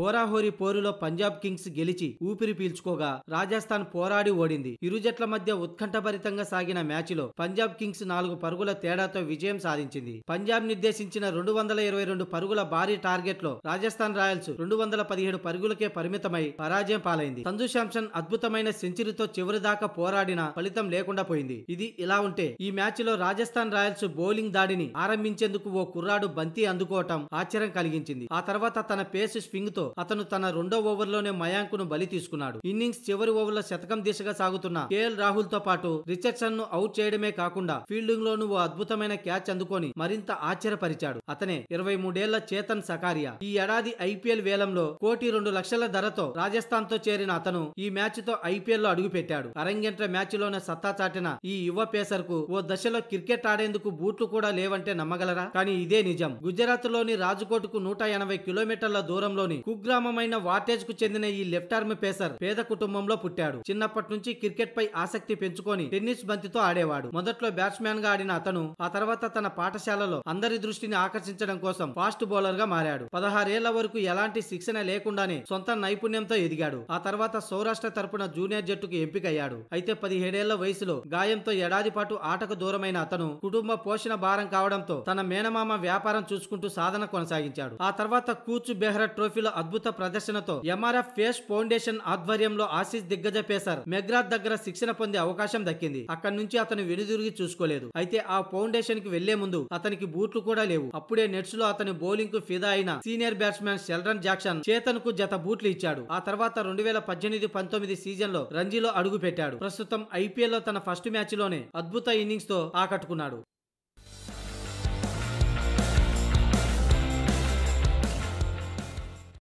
హోరాహోరి పోరులో పంజాబ్ కింగ్స్ గెలిచి ఊపిరి పీల్చుకోగా రాజస్థాన్ పోరాడి ఓడింది ఇరు జట్ల మధ్య ఉత్కంఠభరితంగా సాగిన మ్యాచ్లో పంజాబ్ కింగ్స్ నాలుగు పరుగుల తేడాతో విజయం సాధించింది పంజాబ్ నిర్దేశించిన రెండు వందల ఇరవై రెండు పరుగుల భారీ టార్గెట్లో రాజస్థాన్ రాయల్స్ రెండు వందల పదిహేడు పరుగులకే పరిమితమై పరాజయం పాలైంది సంజు శాంసన్ అద్భుతమైన సెంచరీతో దాకా పోరాడిన ఫలితం లేకుండా పోయింది ఇది ఇలా ఉంటే ఈ మ్యాచ్లో రాజస్థాన్ రాయల్స్ బౌలింగ్ దాడిని ఆరంభించేందుకు ఓ కుర్రాడు బంతి అందుకోవటం ఆశ్చర్యం కలిగించింది ఆ తర్వాత తన పేస్ స్వింగ్తో సిక్స్తో అతను తన రెండో ఓవర్లోనే మయాంక్ ను బలి తీసుకున్నాడు ఇన్నింగ్స్ చివరి లో శతకం దిశగా సాగుతున్న కేఎల్ రాహుల్ తో పాటు రిచర్డ్సన్ ను అవుట్ చేయడమే కాకుండా ఫీల్డింగ్ ఓ అద్భుతమైన క్యాచ్ అందుకొని మరింత ఆశ్చర్యపరిచాడు అతనే ఇరవై మూడేళ్ల చేతన్ సకారియా ఈ ఏడాది ఐపీఎల్ వేలంలో కోటి రెండు లక్షల ధరతో రాజస్థాన్ తో చేరిన అతను ఈ మ్యాచ్ తో ఐపీఎల్ లో అడుగుపెట్టాడు అరంగేట్ర మ్యాచ్ లోనే సత్తా చాటిన ఈ యువ పేసర్ కు ఓ దశలో క్రికెట్ ఆడేందుకు బూట్లు కూడా లేవంటే నమ్మగలరా కానీ ఇదే నిజం గుజరాత్ లోని రాజ్కోట్ కు నూట ఎనభై కిలోమీటర్ల దూరంలోని కుగ్రామమైన కు చెందిన ఈ లెఫ్ట్ ఆర్మ్ పేసర్ పేద కుటుంబంలో పుట్టాడు చిన్నప్పటి నుంచి క్రికెట్ పై ఆసక్తి పెంచుకొని టెన్నిస్ బంతితో ఆడేవాడు మొదట్లో బ్యాట్స్మెన్ గా ఆడిన అతను ఆ తర్వాత తన పాఠశాలలో అందరి దృష్టిని ఆకర్షించడం కోసం ఫాస్ట్ బౌలర్ గా మారాడు పదహారేళ్ల వరకు ఎలాంటి శిక్షణ లేకుండానే సొంత నైపుణ్యంతో ఎదిగాడు ఆ తర్వాత సౌరాష్ట్ర తరపున జూనియర్ జట్టుకు ఎంపికయ్యాడు అయితే పదిహేడేళ్ల వయసులో గాయంతో ఏడాది పాటు ఆటకు దూరమైన అతను కుటుంబ పోషణ భారం కావడంతో తన మేనమామ వ్యాపారం చూసుకుంటూ సాధన కొనసాగించాడు ఆ తర్వాత కూచు బెహ్రా ట్రోఫీలో అద్భుత ప్రదర్శనతో ఎంఆర్ఎఫ్ ఫేస్ ఫౌండేషన్ ఆధ్వర్యంలో ఆశీస్ దిగ్గజ పేసర్ మెగ్రాత్ దగ్గర శిక్షణ పొందే అవకాశం దక్కింది అక్కడి నుంచి అతను వెనుదిరిగి చూసుకోలేదు అయితే ఆ ఫౌండేషన్ కి వెళ్లే ముందు అతనికి బూట్లు కూడా లేవు అప్పుడే నెట్స్ లో అతని బౌలింగ్ కు ఫిదా అయిన సీనియర్ బ్యాట్స్మెన్ షెల్డన్ జాక్సన్ చేతన్ కు జత బూట్లు ఇచ్చాడు ఆ తర్వాత రెండు వేల పద్దెనిమిది పంతొమ్మిది సీజన్ లో రంజీలో అడుగు పెట్టాడు ప్రస్తుతం ఐపీఎల్ లో తన ఫస్ట్ మ్యాచ్ లోనే అద్భుత ఇన్నింగ్స్ తో ఆకట్టుకున్నాడు